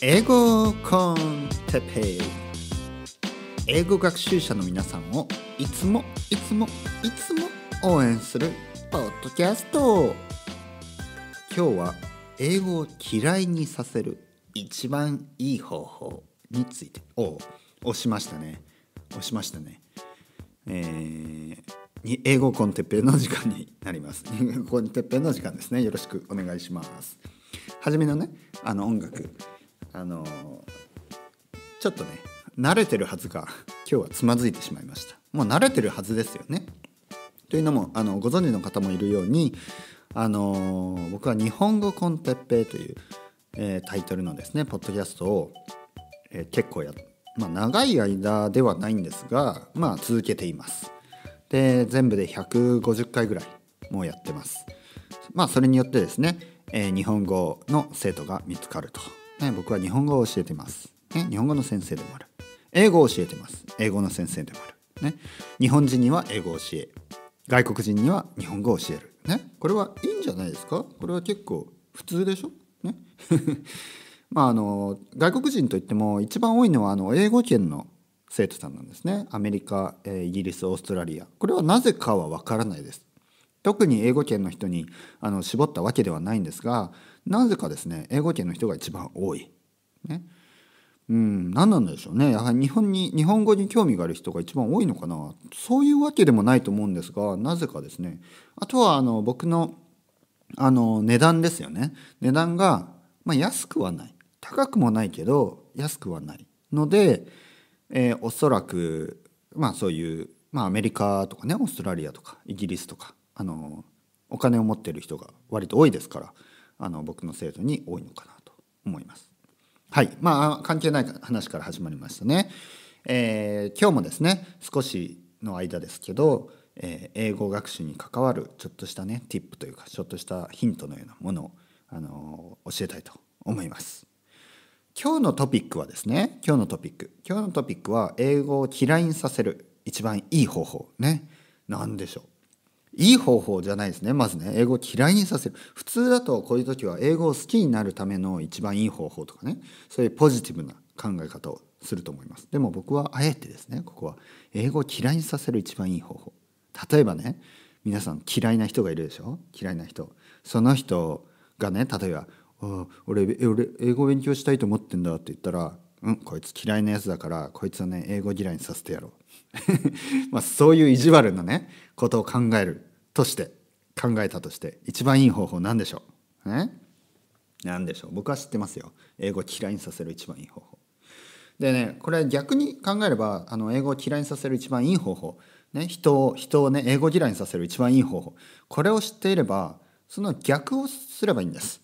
英語コンテペイ英語学習者の皆さんをいつもいつもいつも応援するポッドキャスト今日は英語を嫌いにさせる一番いい方法についてを押しましたね押しましたねえー、英語コンテッペの時間になります。英 語コンテッペの時間ですね。よろしくお願いします。初めのね、あの音楽あのちょっとね慣れてるはずが 今日はつまずいてしまいましたもう慣れてるはずですよねというのもあのご存知の方もいるようにあの僕は「日本語コンテッペイ」という、えー、タイトルのですねポッドキャストを、えー、結構や、まあ、長い間ではないんですが、まあ、続けていますで全部で150回ぐらいもうやってますまあそれによってですね、えー、日本語の生徒が見つかるとね、僕は日本語を教えてます、ね、日本語の先生でもある英語を教えてます英語の先生でもある、ね、日本人には英語を教え外国人には日本語を教える、ね、これはいいんじゃないですかこれは結構普通でしょ、ね まあ、あの外国人といっても一番多いのはあの英語圏の生徒さんなんですねアメリカ、えイギリスオーストラリアこれはなぜかはわからないです特に英語圏の人にあの絞ったわけではないんですがなぜかですね英語圏の人が一番多い。ね、うん何なんでしょうねやはり日本に日本語に興味がある人が一番多いのかなそういうわけでもないと思うんですがなぜかですねあとはあの僕のあの値段ですよね値段が、まあ、安くはない高くもないけど安くはないので、えー、おそらく、まあ、そういう、まあ、アメリカとかねオーストラリアとかイギリスとかあのお金を持ってる人が割と多いですから。あの僕の生徒に多いのかなと思います。はい、まあ関係ない話から始まりましたね。えー、今日もですね少しの間ですけど、えー、英語学習に関わるちょっとしたねティップというかちょっとしたヒントのようなものを、あのー、教えたいと思います。今日のトピックはですね今日のトピック今日のトピックは英語を嫌いにさせる一番いい方法ね何でしょういい方法じゃないですね。まずね、英語を嫌いにさせる。普通だとこういう時は英語を好きになるための一番いい方法とかね、そういうポジティブな考え方をすると思います。でも僕はあえてですね、ここは英語を嫌いにさせる一番いい方法。例えばね、皆さん嫌いな人がいるでしょ嫌いな人。その人がね、例えば、あ俺俺英語勉強したいと思ってんだって言ったらうんこいつ嫌いなやつだからこいつはね英語嫌いにさせてやろう まあそういう意地悪なねことを考えるとして考えたとして一番いい方法何でしょうえ何でしょう僕は知ってますよ英語嫌いにさせる一番いい方法でねこれ逆に考えればあの英語を嫌いにさせる一番いい方法、ね、人を人をね英語嫌いにさせる一番いい方法これを知っていればその逆をすればいいんです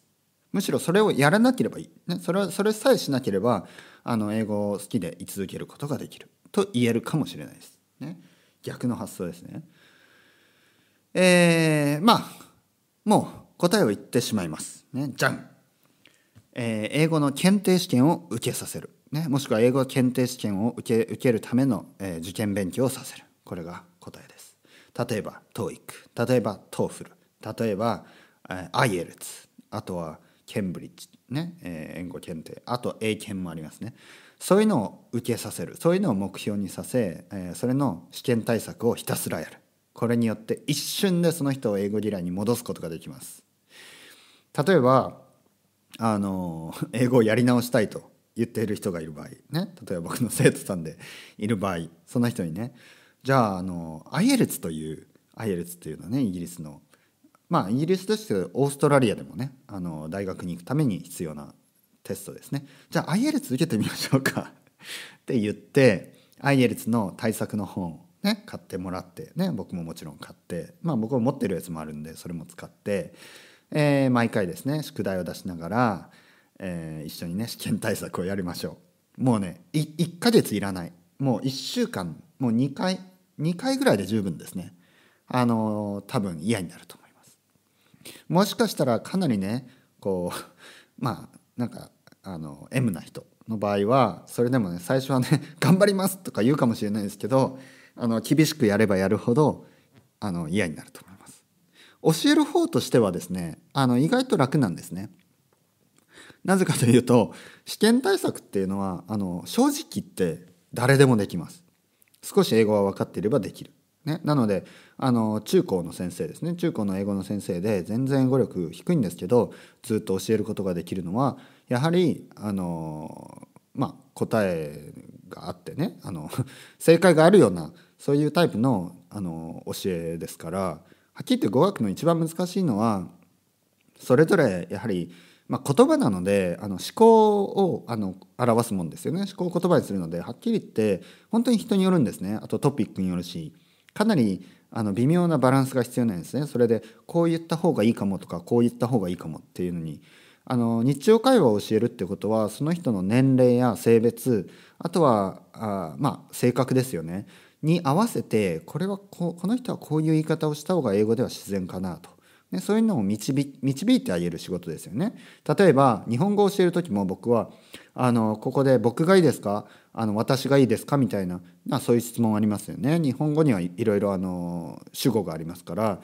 むしろそれをやらなければいい、ね、それそれさえしなければあの英語を好きで居続けることができると言えるかもしれないです。ね、逆の発想ですね。えー、まあもう答えを言ってしまいます。ね、じゃん、えー、英語の検定試験を受けさせる、ね、もしくは英語検定試験を受け受けるための、えー、受験勉強をさせるこれが答えです。例えば TOEIC 例えば TOEFL 例えば、えー、IELTS あとはケンブリッジね、えー、英語検定あと英検もありますねそういうのを受けさせるそういうのを目標にさせ、えー、それの試験対策をひたすらやるこれによって一瞬でその人を英語嫌いに戻すことができます例えばあの 英語をやり直したいと言っている人がいる場合ね例えば僕の生徒さんでいる場合その人にねじゃああの IELTS という IELTS というのはねイギリスのまあイギリスですけどオーストラリアでもねあの大学に行くために必要なテストですねじゃあ IELTS 受けてみましょうか って言って IELTS の対策の本ね、買ってもらってね僕ももちろん買ってまあ僕も持ってるやつもあるんでそれも使って、えー、毎回ですね宿題を出しながら、えー、一緒にね試験対策をやりましょうもうね1ヶ月いらないもう1週間もう2回2回ぐらいで十分ですねあのー、多分嫌になると思いますもしかしたらかなりねこう まあなんかあの M な人の場合はそれでもね最初はね「頑張ります」とか言うかもしれないですけどあの厳しくやればやるほどあの嫌になると思います。教える方としてはですねあの意外と楽なんですね。なぜかというと試験対策っていうのはあの正直言って誰でもできます。少し英語は分かっていればできる。ね、なのであの中高の先生ですね中高の英語の先生で全然英語力低いんですけどずっと教えることができるのはやはりあの、まあ、答えがあってねあの 正解があるようなそういうタイプのあの教えですからはっきり言って語学の一番難しいのはそれぞれやはり、まあ、言葉なのであの思考をあの表すもんですよね思考を言葉にするのではっきり言って本当に人によるんですねあとトピックによるし。かなりあの微妙なバランスが必要なんですねそれでこう言った方がいいかもとかこう言った方がいいかもっていうのにあの日常会話を教えるってことはその人の年齢や性別あとはあまあ性格ですよねに合わせてこれはここの人はこういう言い方をした方が英語では自然かなと。ね、そういうのを導いてあげる仕事ですよね。例えば日本語を教える時も僕はあのここで僕がいいですかあの私がいいですかみたいななそういう質問ありますよね。日本語にはいろいろあの主語がありますから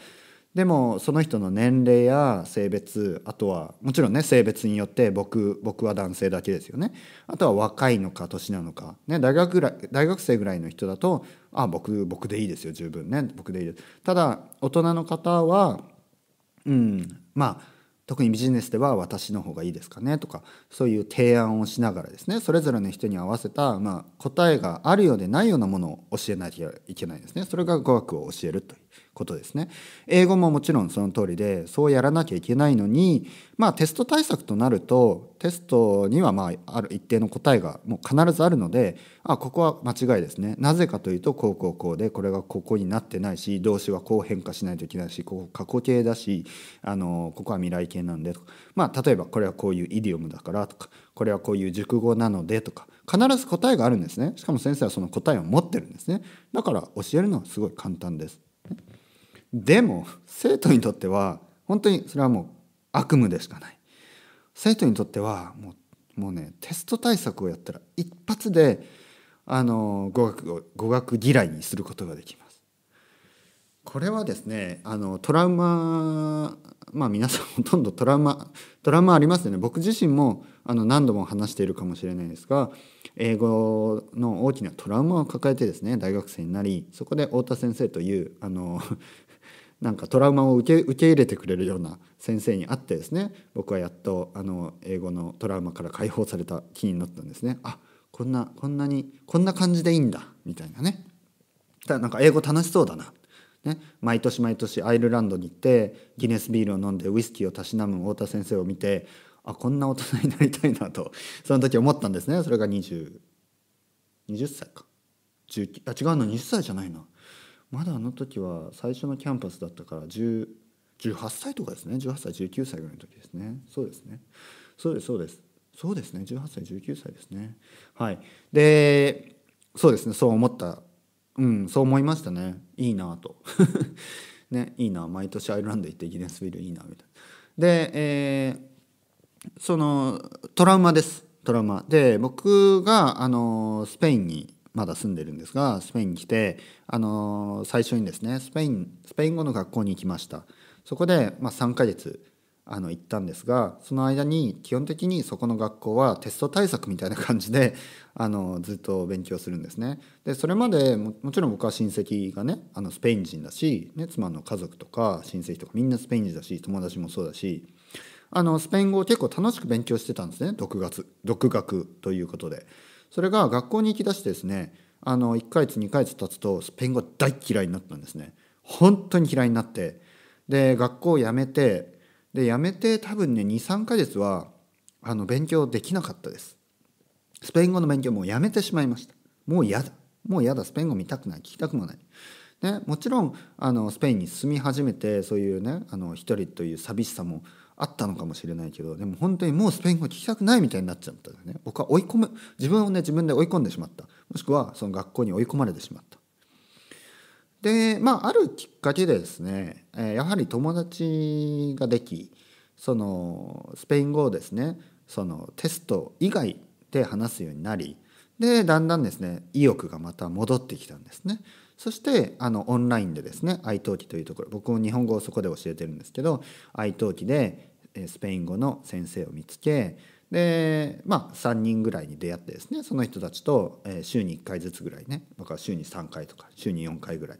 でもその人の年齢や性別あとはもちろんね性別によって僕僕は男性だけですよねあとは若いのか年なのか、ね、大学ぐらい大学生ぐらいの人だとあ僕僕でいいですよ十分ね僕でいいですただ大人の方はうんまあ特にビジネスでは私の方がいいですかねとかそういう提案をしながらですねそれぞれの人に合わせた、まあ、答えがあるようでないようなものを教えなきゃいけないですねそれが語学を教えるということですね。英語ももちろんその通りでそうやらなきゃいけないのに、まあ、テスト対策となるとテストにはまあある一定の答えがもう必ずあるのであここは間違いですねなぜかというとこうこうこうでこれがここになってないし動詞はこう変化しないといけないしここ過去形だしあのここは未来形なんでとか、まあ、例えばこれはこういうイディオムだからとかこれはこういう熟語なのでとか必ず答えがあるんですねしかも先生はその答えを持ってるんですねだから教えるのはすごい簡単です。でも生徒にとっては本当にそれはもう悪夢でしかない生徒にとってはもうもうねテスト対策をやったら一発であの語学を語学嫌いにすることができますこれはですねあのトラウマまあ皆さんほとんどトラウマトラウマありますよね僕自身もあの何度も話しているかもしれないですが英語の大きなトラウマを抱えてですね大学生になりそこで太田先生というあのなんかトラウマを受け受け入れてくれるような先生に会ってですね僕はやっとあの英語のトラウマから解放された気になったんですねあこんなこんなにこんな感じでいいんだみたいなねただなんか英語楽しそうだな、ね、毎年毎年アイルランドに行ってギネスビールを飲んでウイスキーをたしなむ太田先生を見てあこんな大人になりたいなとその時思ったんですねそれが2020 20歳か19あ違うの20歳じゃないなまだあの時は最初のキャンパスだったから18歳とかですね18歳19歳ぐらいの時ですねそうですねそうですそうですそうですね18歳19歳ですねはいでそうですねそう思ったうんそう思いましたねいいなと ねいいな毎年アイルランド行ってギネスビルいいなみたいなで、えー、そのトラウマですトラウマで僕があのスペインにまだ住んでるんですがスペインに来て、あのー、最初にですねスペインスペイン語の学校に行きましたそこで、まあ、3ヶ月あの行ったんですがその間に基本的にそこの学校はテスト対策みたいな感じであのずっと勉強するんですね。でそれまでもちろん僕は親戚がねあのスペイン人だし、ね、妻の家族とか親戚とかみんなスペイン人だし友達もそうだしあのスペイン語を結構楽しく勉強してたんですね独学独学ということで。それが学校に行きだしてですねあの1ヶ月2ヶ月経つとスペイン語大嫌いになったんですね本当に嫌いになってで学校を辞めてで辞めて多分ね23ヶ月はあの勉強できなかったですスペイン語の勉強もうやめてしまいましたもう嫌だもう嫌だスペイン語見たくない聞きたくもない、ね、もちろんあのスペインに住み始めてそういうねあの一人という寂しさもあったのかもしれないけどでも本当にもうスペイン語聞きたくないみたいになっちゃったよね僕は追い込む自分をね自分で追い込んでしまったもしくはその学校に追い込まれてしまったでまああるきっかけでですね、えやはり友達ができそのスペイン語をですねそのテスト以外で話すようになりでだんだんですね意欲がまた戻ってきたんですね。そしてあのオンラインでですね iTalki というところ僕も日本語をそこで教えてるんですけど iTalki でスペイン語の先生を見つけでまあ3人ぐらいに出会ってですねその人たちと週に1回ずつぐらいね僕は週に3回とか週に4回ぐら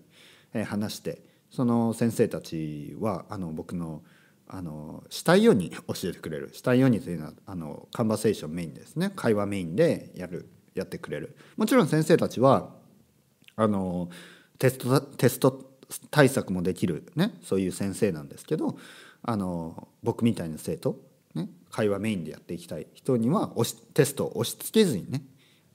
い話してその先生たちはあの僕のあのしたいように教えてくれるしたいようにというのはあのカンバセーションメインですね会話メインでやるやってくれるもちろん先生たちはあのテストテスト対策もできる、ね、そういう先生なんですけどあの僕みたいな生徒、ね、会話メインでやっていきたい人にはテストを押し付けずにね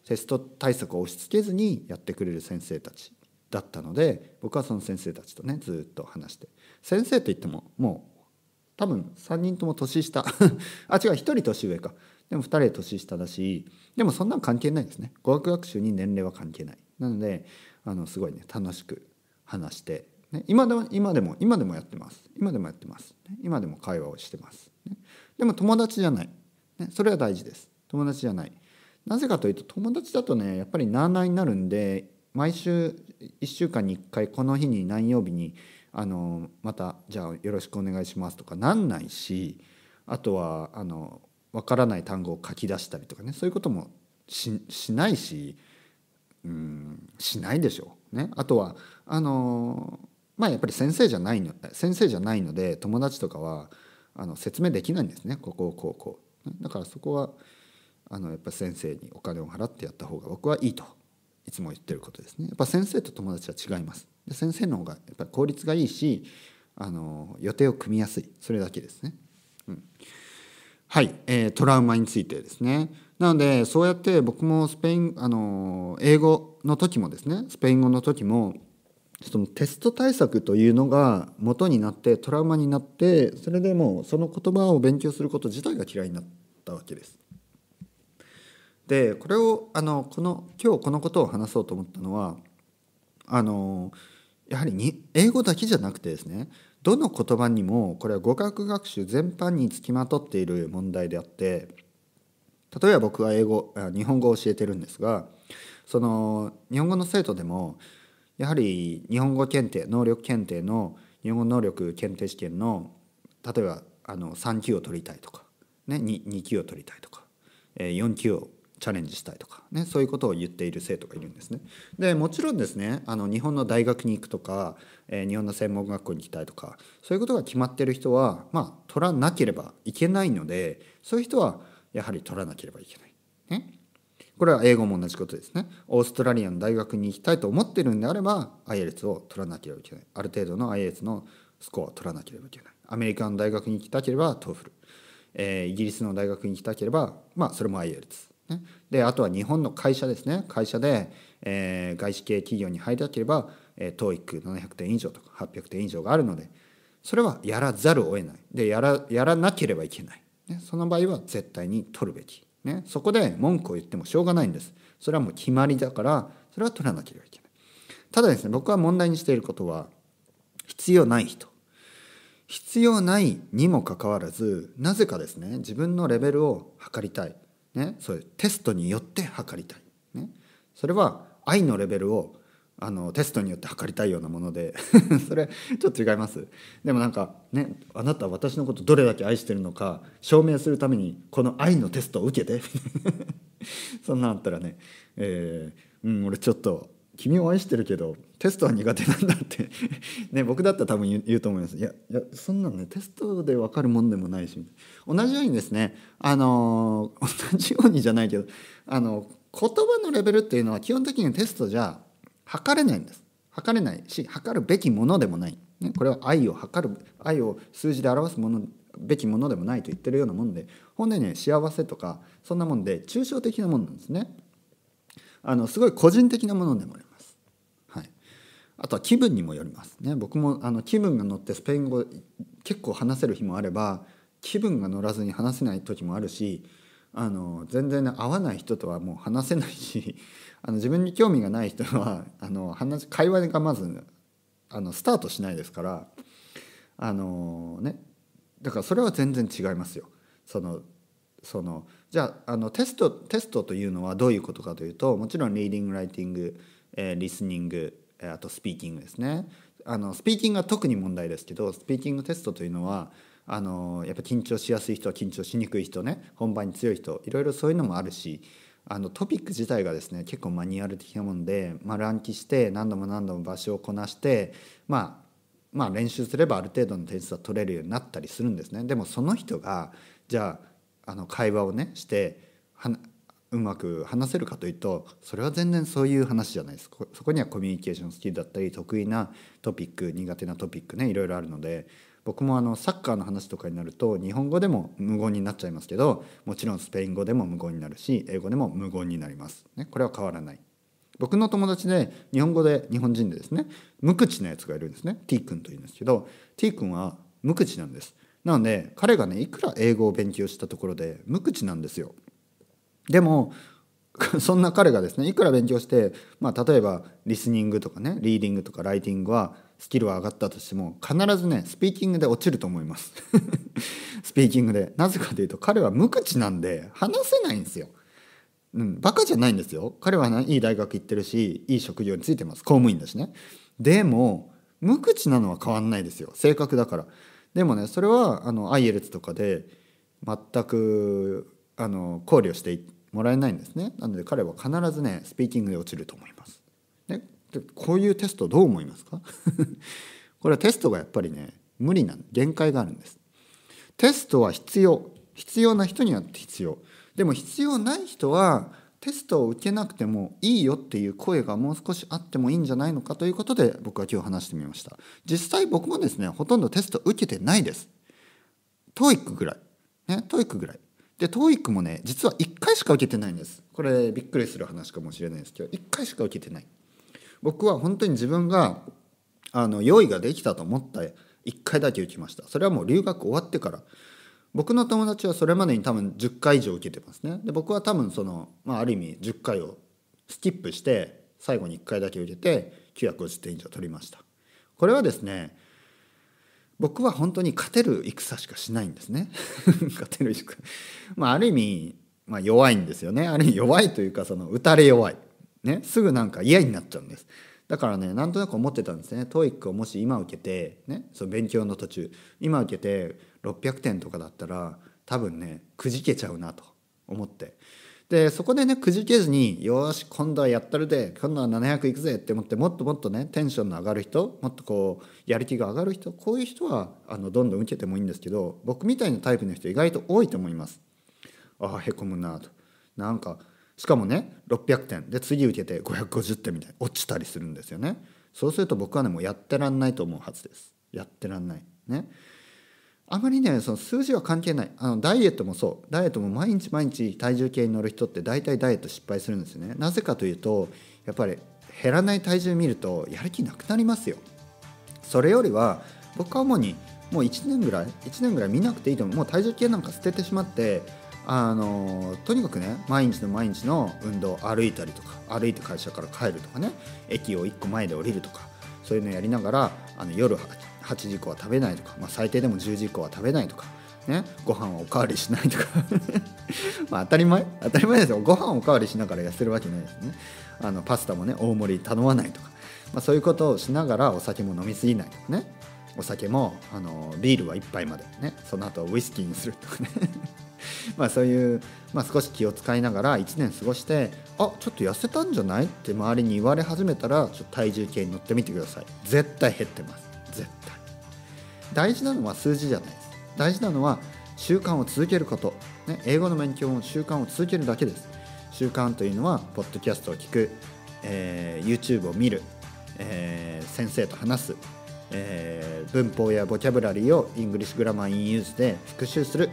テスト対策を押し付けずにやってくれる先生たちだったので僕はその先生たちとねずっと話して先生といってももう多分3人とも年下 あ違う1人年上かでも2人年下だしでもそんなん関係ないですね語学学習に年齢は関係ないなのであのすごいね楽しく話して、ね、今でも今でも今でもやってます今でもやってます、ね、今でも会話をしてます、ね、でも友達じゃない、ね、それは大事です友達じゃないなぜかというと友達だとねやっぱりなーなーになるんで毎週1週間に1回この日に何曜日にあのまたじゃあよろしくお願いしますとかなんないしあとはあの分からない単語を書き出したりとかねそういうこともしないしうんしないでしょう。ね、あとはあのまあやっぱり先生じゃないの先生じゃないので友達とかはあの説明できないんですねこここうこう。だからそこはあのやっぱ先生にお金を払ってやった方が僕はいいといつも言ってることですね。やっぱ先生と友達は違います。で先生の方がやっぱ効率がいいしあの予定を組みやすいそれだけですね。うん、はい、えー、トラウマについてですね。なのでそうやって僕もスペインあの英語の時もですねスペイン語の時もそのテスト対策というのが元になってトラウマになってそれでもうその言葉を勉強すること自体が嫌いになったわけです。でこれをあのこの今日このことを話そうと思ったのはあのやはりに英語だけじゃなくてですねどの言葉にもこれは語学学習全般につきまとっている問題であって。例えば僕は英語日本語を教えてるんですがその日本語の生徒でもやはり日本語検定能力検定の日本語能力検定試験の例えばあの3級を取りたいとか、ね、2, 2級を取りたいとか、え4級をチャレンジしたいとか、ね、そういうことを言っている生徒がいるんですね。でもちろんですねあの日本の大学に行くとか、え日本の専門学校に行きたいとかそういうことが決まってる人は、まあ、取らなければいけないのでそういう人はやはり取らなければいけない。ね、これは英語も同じことですね。オーストラリアの大学に行きたいと思ってるんであれば IELTS を取らなければいけない。ある程度の IELTS のスコアを取らなければいけない。アメリカの大学に行きたければ TOEFL。えー、イギリスの大学に行きたければ、まあ、それも IELTS。ね、であとは日本の会社ですね会社で、えー、外資系企業に入りたければ、えー、TOEIC700 点以上とか800点以上があるのでそれはやらざるを得ないでやらやらなければいけないね、その場合は絶対に取るべき、ね、そこで文句を言ってもしょうがないんですそれはもう決まりだからそれは取らなければいけないただですね僕は問題にしていることは必要ない人必要ないにもかかわらずなぜかですね自分のレベルを測りたい、ね、そういうテストによって測りたい、ね、それは愛のレベルをあのテストによって測りたいようなもので それちょっと違いますでもなんかねあなたは私のことどれだけ愛してるのか証明するためにこの愛のテストを受けて そんなんあったらね、えー、うん俺ちょっと君を愛してるけどテストは苦手なんだって ね僕だったら多分言うと思いますいやいやそんなのねテストで分かるもんでもないし同じようにですねあの同じようにじゃないけどあの言葉のレベルっていうのは基本的にテストじゃ測れないんです測れないし測るべきものでもない、ね、これは愛を測る愛を数字で表すものべきものでもないと言ってるようなもんで本音に、は幸せとかそんなもんで抽象的なもんなんですねあのすごい個人的なものでもあります、はい、あとは気分にもよりますね僕もあの気分が乗ってスペイン語結構話せる日もあれば気分が乗らずに話せない時もあるしあの全然、ね、合わない人とはもう話せないし あの自分に興味がない人はあの話会話がまずあのスタートしないですからあの、ね、だからそれは全然違いますよ。そのそのじゃあのテストテストというのはどういうことかというともちろんリーディングライティング、えー、リスニング、えー、あとスピーキングですねあのスピーキングは特に問題ですけどスピーキングテストというのはあのやっぱ緊張しやすい人は緊張しにくい人ね本番に強い人いろいろそういうのもあるしあのトピック自体がですね結構マニュアル的なもんで、まあ、乱気して何度も何度も場所をこなして、まあ、まあ練習すればある程度の点数は取れるようになったりするんですねでもその人がじゃああの会話をねしてうまく話せるかというとそれは全然そういう話じゃないですそこにはコミュニケーションスキルだったり得意なトピック苦手なトピックねいろいろあるので僕もあのサッカーの話とかになると日本語でも無言になっちゃいますけどもちろんスペイン語でも無言になるし英語でも無言になります、ね、これは変わらない僕の友達で日本語で日本人でですね無口なやつがいるんですね T 君というんですけど T 君は無口なんですなので彼がねいくら英語を勉強したところで無口なんですよでも そんな彼がですねいくら勉強して、まあ、例えばリスニングとかねリーディングとかライティングはスキルは上がったとしても必ずねスピーキングで落ちると思います スピーキングでなぜかというと彼は無口なんで話せないんですよ、うん、バカじゃないんですよ彼はいい大学行ってるしいい職業についてます公務員だしねでも無口なのは変わんないですよ性格だからでもねそれはあの IELTS とかで全くあの考慮してもらえないんですねなので彼は必ずねスピーキングで落ちると思いますこういうテストどう思いますか これはテストがやっぱりね無理な限界があるんですテストは必要必要な人には必要でも必要ない人はテストを受けなくてもいいよっていう声がもう少しあってもいいんじゃないのかということで僕は今日話してみました実際僕もですねほとんどテスト受けてないです TOEIC ぐらいね TOEIC ぐらいで TOEIC もね実は1回しか受けてないんですこれびっくりする話かもしれないですけど1回しか受けてない僕は本当に自分があの用意ができたと思った1回だけ受けましたそれはもう留学終わってから僕の友達はそれまでに多分10回以上受けてますねで僕は多分その、まあ、ある意味10回をスキップして最後に1回だけ受けて950点以上取りましたこれはですね僕は本当に勝てる戦しかしないんですね 勝てる戦まあある意味、まあ、弱いんですよねある意味弱いというかその打たれ弱いね、すぐなんか嫌になっちゃうんです。だからねなんとなく思ってたんですね TOEIC をもし今受けて、ね、その勉強の途中今受けて600点とかだったら多分ねくじけちゃうなと思ってでそこでねくじけずによし今度はやったるで今度は700いくぜって思ってもっともっとねテンションの上がる人もっとこうやる気が上がる人こういう人はあのどんどん受けてもいいんですけど僕みたいなタイプの人意外と多いと思います。ああへこむなとなんかしかもね600点で次受けて550点みたいに落ちたりするんですよねそうすると僕はねもうやってらんないと思うはずですやってらんないねあまりねその数字は関係ないあのダイエットもそうダイエットも毎日毎日体重計に乗る人って大体ダイエット失敗するんですよねなぜかというとやっぱり減らない体重見るとやる気なくなりますよそれよりは僕は主にもう1年ぐらい1年ぐらい見なくていいと思うもう体重計なんか捨ててしまってあのとにかくね毎日の毎日の運動歩いたりとか歩いて会社から帰るとかね駅を1個前で降りるとかそういうのやりながらあの夜 8, 時以降は食べないとか、まあ、最低でも10時以降は食べないとか。ね、ご飯はおかわりしないとか まあ当たり前当たり前ですよご飯おかわりしながら痩せるわけないですねあのパスタもね大盛り頼まないとか、まあ、そういうことをしながらお酒も飲みすぎないとかねお酒もあのビールは1杯までねその後はウイスキーにするとかね まあそういう、まあ、少し気を使いながら1年過ごしてあちょっと痩せたんじゃないって周りに言われ始めたらちょっと体重計に乗ってみてください絶対減ってます絶対大事なのは数字じゃないです大事なのは習慣を続けること、ね、英語の勉強も習慣を続けるだけです習慣というのはポッドキャストを聞く、えー、YouTube を見る、えー、先生と話す、えー、文法やボキャブラリーをイングリッシュグラマーインユースで復習する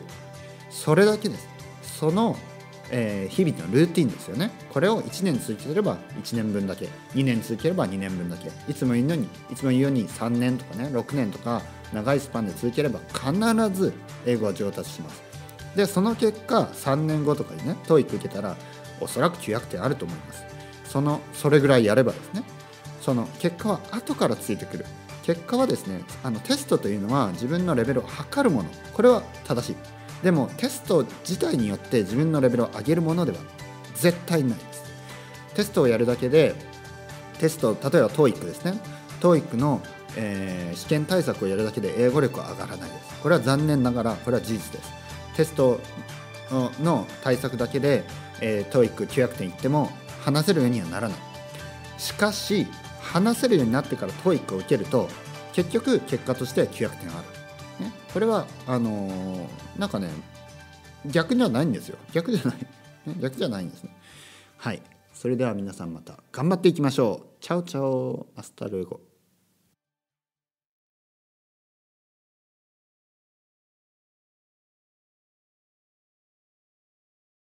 それだけですその、えー、日々のルーティンですよねこれを1年続ければ1年分だけ2年続ければ2年分だけいつも言うようにいつも言うように3年とかね6年とか長いスパンで続ければ必ず英語は上達しますでその結果3年後とかにね TOEIC 受けたらおそらく900点あると思いますそのそれぐらいやればですねその結果は後からついてくる結果はですねあのテストというのは自分のレベルを測るものこれは正しいでもテスト自体によって自分のレベルを上げるものでは絶対ないですテストをやるだけでテスト例えば TOEIC ですね TOEIC の、えー、試験対策をやるだけで英語力は上がらないですこれは残念ながらこれは事実ですテストの対策だけで、えー、TOEIC900 点いっても話せるようにはならないしかし話せるようになってから TOEIC を受けると結局結果として900点あるこれはあのー、なんかね逆じゃないんですよ逆じゃない逆じゃないんですねはいそれでは皆さんまた頑張っていきましょうチャオチャオアスタルゴ